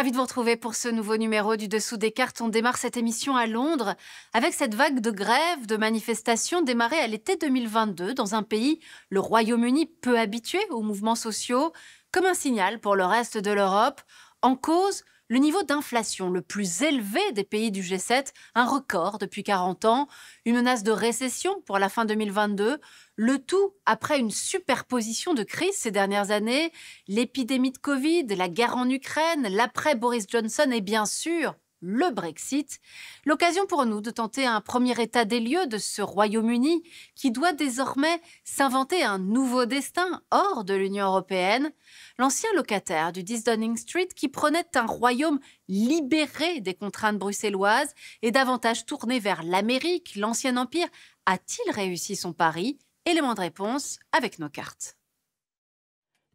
Ravi de vous retrouver pour ce nouveau numéro du Dessous des cartes. On démarre cette émission à Londres avec cette vague de grèves, de manifestations démarrée à l'été 2022 dans un pays, le Royaume-Uni, peu habitué aux mouvements sociaux, comme un signal pour le reste de l'Europe. En cause, le niveau d'inflation le plus élevé des pays du G7, un record depuis 40 ans, une menace de récession pour la fin 2022, le tout après une superposition de crises ces dernières années, l'épidémie de Covid, la guerre en Ukraine, l'après Boris Johnson et bien sûr le Brexit. L'occasion pour nous de tenter un premier état des lieux de ce Royaume-Uni qui doit désormais s'inventer un nouveau destin hors de l'Union européenne. L'ancien locataire du 10 Downing Street qui prenait un royaume libéré des contraintes bruxelloises et davantage tourné vers l'Amérique, l'ancien empire, a-t-il réussi son pari Éléments de réponse avec nos cartes.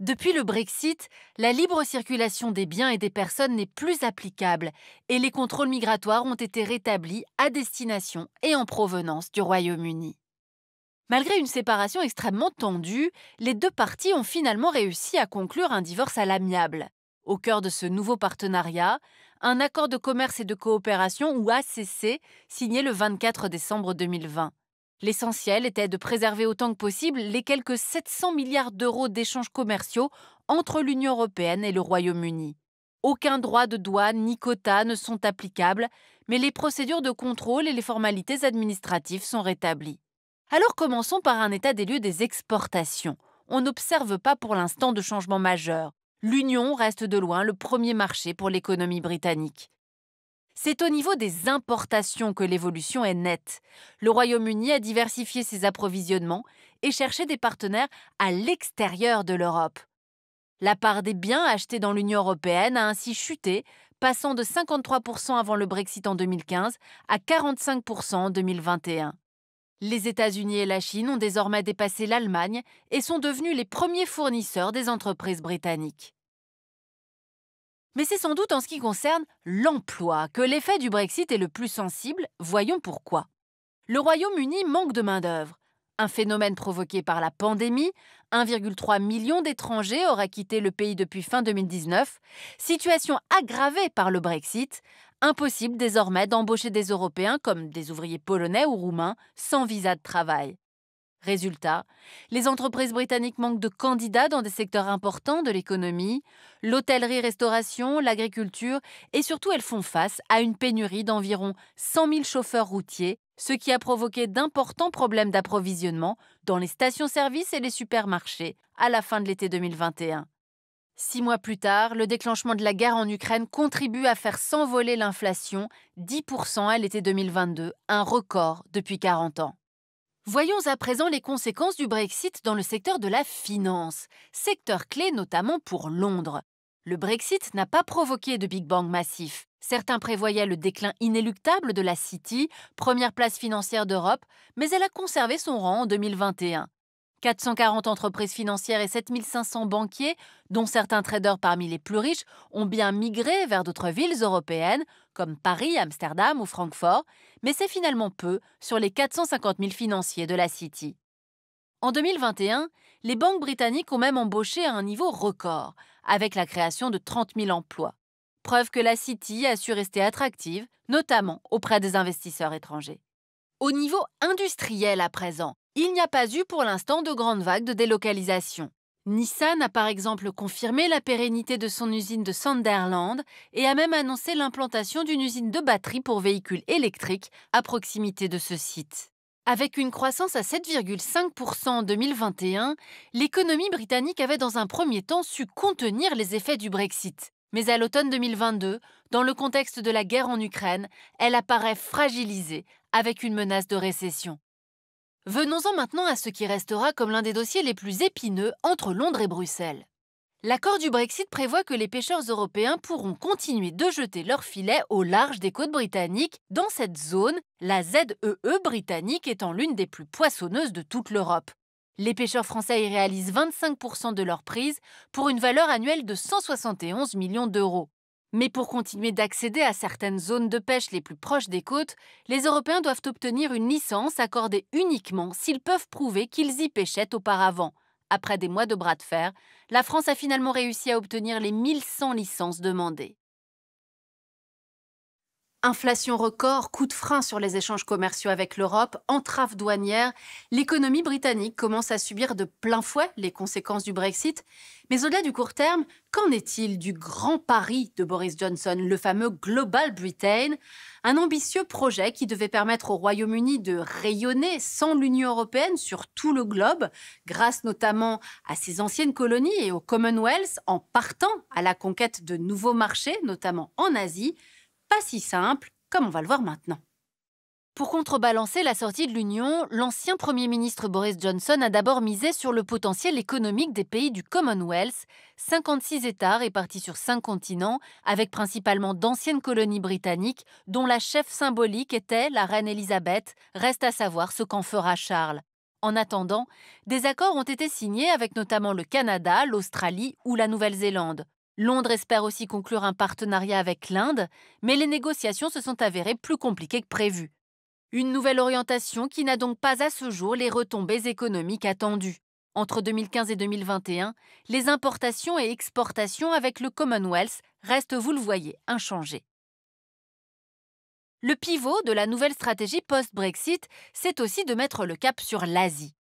Depuis le Brexit, la libre circulation des biens et des personnes n'est plus applicable et les contrôles migratoires ont été rétablis à destination et en provenance du Royaume-Uni. Malgré une séparation extrêmement tendue, les deux parties ont finalement réussi à conclure un divorce à l'amiable. Au cœur de ce nouveau partenariat, un accord de commerce et de coopération ou ACC signé le 24 décembre 2020. L'essentiel était de préserver autant que possible les quelques 700 milliards d'euros d'échanges commerciaux entre l'Union européenne et le Royaume-Uni. Aucun droit de douane ni quota ne sont applicables, mais les procédures de contrôle et les formalités administratives sont rétablies. Alors commençons par un état des lieux des exportations. On n'observe pas pour l'instant de changement majeur. L'Union reste de loin le premier marché pour l'économie britannique. C'est au niveau des importations que l'évolution est nette. Le Royaume-Uni a diversifié ses approvisionnements et cherché des partenaires à l'extérieur de l'Europe. La part des biens achetés dans l'Union européenne a ainsi chuté, passant de 53% avant le Brexit en 2015 à 45% en 2021. Les États-Unis et la Chine ont désormais dépassé l'Allemagne et sont devenus les premiers fournisseurs des entreprises britanniques. Mais c'est sans doute en ce qui concerne l'emploi que l'effet du Brexit est le plus sensible, voyons pourquoi. Le Royaume-Uni manque de main-d'œuvre, un phénomène provoqué par la pandémie. 1,3 million d'étrangers aura quitté le pays depuis fin 2019, situation aggravée par le Brexit. Impossible désormais d'embaucher des Européens comme des ouvriers polonais ou roumains sans visa de travail. Résultat, les entreprises britanniques manquent de candidats dans des secteurs importants de l'économie, l'hôtellerie-restauration, l'agriculture, et surtout elles font face à une pénurie d'environ 100 000 chauffeurs routiers, ce qui a provoqué d'importants problèmes d'approvisionnement dans les stations-service et les supermarchés à la fin de l'été 2021. Six mois plus tard, le déclenchement de la guerre en Ukraine contribue à faire s'envoler l'inflation 10% à l'été 2022, un record depuis 40 ans. Voyons à présent les conséquences du Brexit dans le secteur de la finance, secteur clé notamment pour Londres. Le Brexit n'a pas provoqué de Big Bang massif. Certains prévoyaient le déclin inéluctable de la City, première place financière d'Europe, mais elle a conservé son rang en 2021. 440 entreprises financières et 7500 banquiers, dont certains traders parmi les plus riches, ont bien migré vers d'autres villes européennes, comme Paris, Amsterdam ou Francfort, mais c'est finalement peu sur les 450 000 financiers de la City. En 2021, les banques britanniques ont même embauché à un niveau record, avec la création de 30 000 emplois. Preuve que la City a su rester attractive, notamment auprès des investisseurs étrangers. Au niveau industriel à présent, il n'y a pas eu pour l'instant de grandes vague de délocalisation. Nissan a par exemple confirmé la pérennité de son usine de Sunderland et a même annoncé l'implantation d'une usine de batterie pour véhicules électriques à proximité de ce site. Avec une croissance à 7,5% en 2021, l'économie britannique avait dans un premier temps su contenir les effets du Brexit. Mais à l'automne 2022, dans le contexte de la guerre en Ukraine, elle apparaît fragilisée avec une menace de récession. Venons-en maintenant à ce qui restera comme l'un des dossiers les plus épineux entre Londres et Bruxelles. L'accord du Brexit prévoit que les pêcheurs européens pourront continuer de jeter leurs filets au large des côtes britanniques, dans cette zone, la ZEE e britannique étant l'une des plus poissonneuses de toute l'Europe. Les pêcheurs français y réalisent 25% de leurs prises pour une valeur annuelle de 171 millions d'euros. Mais pour continuer d'accéder à certaines zones de pêche les plus proches des côtes, les Européens doivent obtenir une licence accordée uniquement s'ils peuvent prouver qu'ils y pêchaient auparavant. Après des mois de bras de fer, la France a finalement réussi à obtenir les 1100 licences demandées. Inflation record, coup de frein sur les échanges commerciaux avec l'Europe, entrave douanière, l'économie britannique commence à subir de plein fouet les conséquences du Brexit. Mais au-delà du court terme, qu'en est-il du grand pari de Boris Johnson, le fameux Global Britain Un ambitieux projet qui devait permettre au Royaume-Uni de rayonner sans l'Union européenne sur tout le globe, grâce notamment à ses anciennes colonies et au Commonwealth, en partant à la conquête de nouveaux marchés, notamment en Asie pas si simple, comme on va le voir maintenant. Pour contrebalancer la sortie de l'Union, l'ancien Premier ministre Boris Johnson a d'abord misé sur le potentiel économique des pays du Commonwealth, 56 États répartis sur 5 continents, avec principalement d'anciennes colonies britanniques, dont la chef symbolique était la reine Elisabeth, reste à savoir ce qu'en fera Charles. En attendant, des accords ont été signés avec notamment le Canada, l'Australie ou la Nouvelle-Zélande. Londres espère aussi conclure un partenariat avec l'Inde, mais les négociations se sont avérées plus compliquées que prévues. Une nouvelle orientation qui n'a donc pas à ce jour les retombées économiques attendues. Entre 2015 et 2021, les importations et exportations avec le Commonwealth restent, vous le voyez, inchangées. Le pivot de la nouvelle stratégie post-Brexit, c'est aussi de mettre le cap sur l'Asie.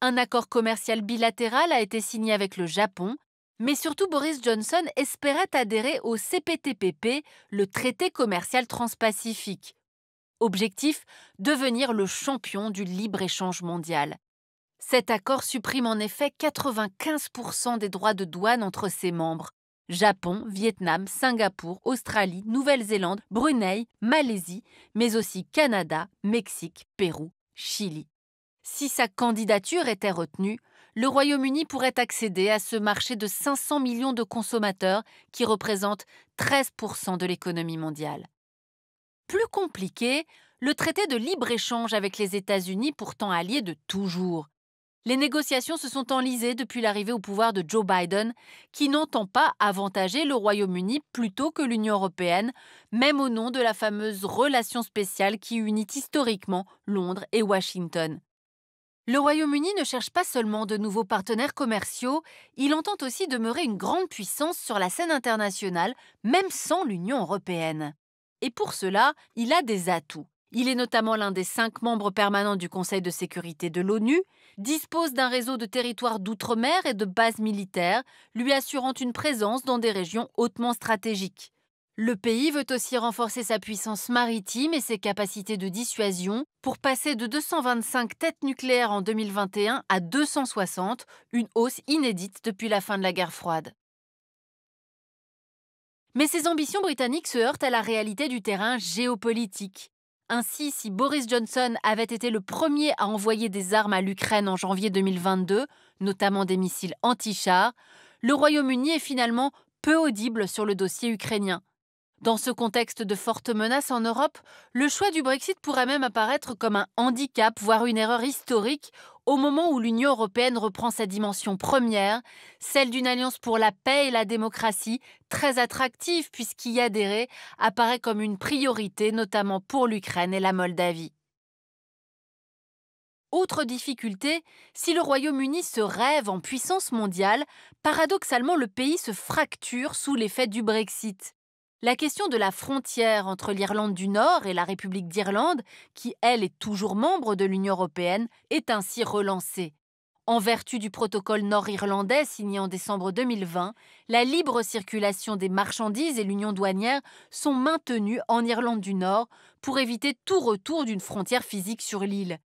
Un accord commercial bilatéral a été signé avec le Japon, mais surtout, Boris Johnson espérait adhérer au CPTPP, le traité commercial transpacifique. Objectif, devenir le champion du libre-échange mondial. Cet accord supprime en effet 95% des droits de douane entre ses membres. Japon, Vietnam, Singapour, Australie, Nouvelle-Zélande, Brunei, Malaisie, mais aussi Canada, Mexique, Pérou, Chili. Si sa candidature était retenue, le Royaume-Uni pourrait accéder à ce marché de 500 millions de consommateurs qui représente 13% de l'économie mondiale. Plus compliqué, le traité de libre-échange avec les États-Unis, pourtant alliés de toujours. Les négociations se sont enlisées depuis l'arrivée au pouvoir de Joe Biden, qui n'entend pas avantager le Royaume-Uni plutôt que l'Union européenne, même au nom de la fameuse relation spéciale qui unit historiquement Londres et Washington. Le Royaume-Uni ne cherche pas seulement de nouveaux partenaires commerciaux, il entend aussi demeurer une grande puissance sur la scène internationale, même sans l'Union européenne. Et pour cela, il a des atouts. Il est notamment l'un des cinq membres permanents du Conseil de sécurité de l'ONU, dispose d'un réseau de territoires d'outre-mer et de bases militaires, lui assurant une présence dans des régions hautement stratégiques. Le pays veut aussi renforcer sa puissance maritime et ses capacités de dissuasion pour passer de 225 têtes nucléaires en 2021 à 260, une hausse inédite depuis la fin de la guerre froide. Mais ces ambitions britanniques se heurtent à la réalité du terrain géopolitique. Ainsi, si Boris Johnson avait été le premier à envoyer des armes à l'Ukraine en janvier 2022, notamment des missiles anti-chars, le Royaume-Uni est finalement peu audible sur le dossier ukrainien. Dans ce contexte de forte menace en Europe, le choix du Brexit pourrait même apparaître comme un handicap, voire une erreur historique, au moment où l'Union européenne reprend sa dimension première, celle d'une alliance pour la paix et la démocratie, très attractive puisqu'y adhérer apparaît comme une priorité, notamment pour l'Ukraine et la Moldavie. Autre difficulté, si le Royaume-Uni se rêve en puissance mondiale, paradoxalement le pays se fracture sous l'effet du Brexit. La question de la frontière entre l'Irlande du Nord et la République d'Irlande, qui elle est toujours membre de l'Union européenne, est ainsi relancée. En vertu du protocole nord-irlandais signé en décembre 2020, la libre circulation des marchandises et l'union douanière sont maintenues en Irlande du Nord pour éviter tout retour d'une frontière physique sur l'île.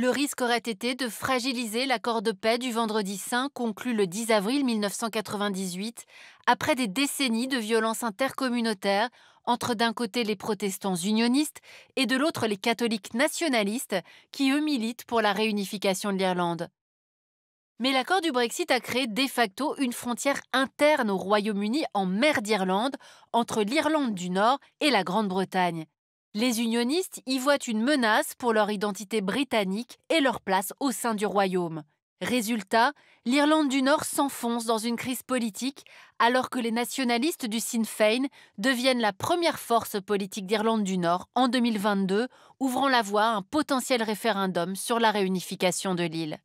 Le risque aurait été de fragiliser l'accord de paix du vendredi saint conclu le 10 avril 1998 après des décennies de violences intercommunautaires entre d'un côté les protestants unionistes et de l'autre les catholiques nationalistes qui eux militent pour la réunification de l'Irlande. Mais l'accord du Brexit a créé de facto une frontière interne au Royaume-Uni en mer d'Irlande entre l'Irlande du Nord et la Grande-Bretagne. Les unionistes y voient une menace pour leur identité britannique et leur place au sein du royaume. Résultat, l'Irlande du Nord s'enfonce dans une crise politique alors que les nationalistes du Sinn Féin deviennent la première force politique d'Irlande du Nord en 2022, ouvrant la voie à un potentiel référendum sur la réunification de l'île.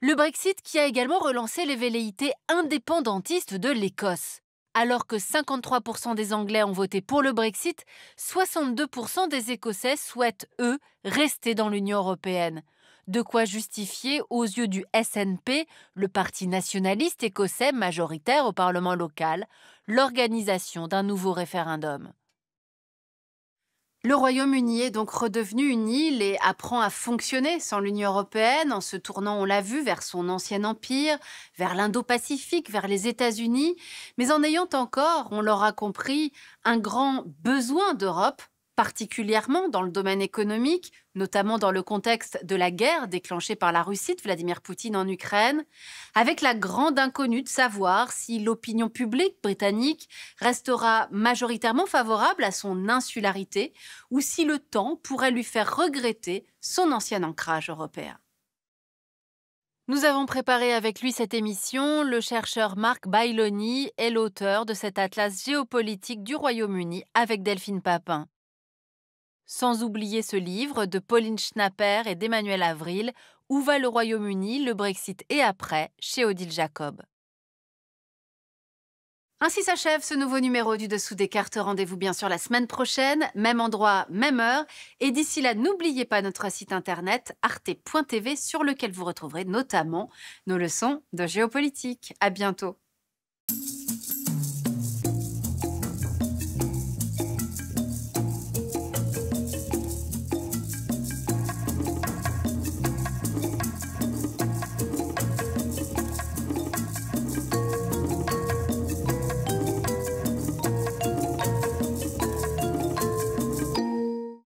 Le Brexit qui a également relancé les velléités indépendantistes de l'Écosse. Alors que 53% des Anglais ont voté pour le Brexit, 62% des Écossais souhaitent, eux, rester dans l'Union européenne. De quoi justifier, aux yeux du SNP, le parti nationaliste écossais majoritaire au Parlement local, l'organisation d'un nouveau référendum. Le Royaume-Uni est donc redevenu une île et apprend à fonctionner sans l'Union européenne en se tournant, on l'a vu, vers son ancien empire, vers l'Indo-Pacifique, vers les États-Unis, mais en ayant encore, on l'aura compris, un grand besoin d'Europe particulièrement dans le domaine économique, notamment dans le contexte de la guerre déclenchée par la Russie de Vladimir Poutine en Ukraine, avec la grande inconnue de savoir si l'opinion publique britannique restera majoritairement favorable à son insularité ou si le temps pourrait lui faire regretter son ancien ancrage européen. Nous avons préparé avec lui cette émission. Le chercheur Marc Bailoni est l'auteur de cet atlas géopolitique du Royaume-Uni avec Delphine Papin. Sans oublier ce livre de Pauline Schnapper et d'Emmanuel Avril, Où va le Royaume-Uni, le Brexit et après, chez Odile Jacob. Ainsi s'achève ce nouveau numéro du Dessous des cartes. Rendez-vous bien sûr la semaine prochaine, même endroit, même heure. Et d'ici là, n'oubliez pas notre site internet arte.tv sur lequel vous retrouverez notamment nos leçons de géopolitique. À bientôt.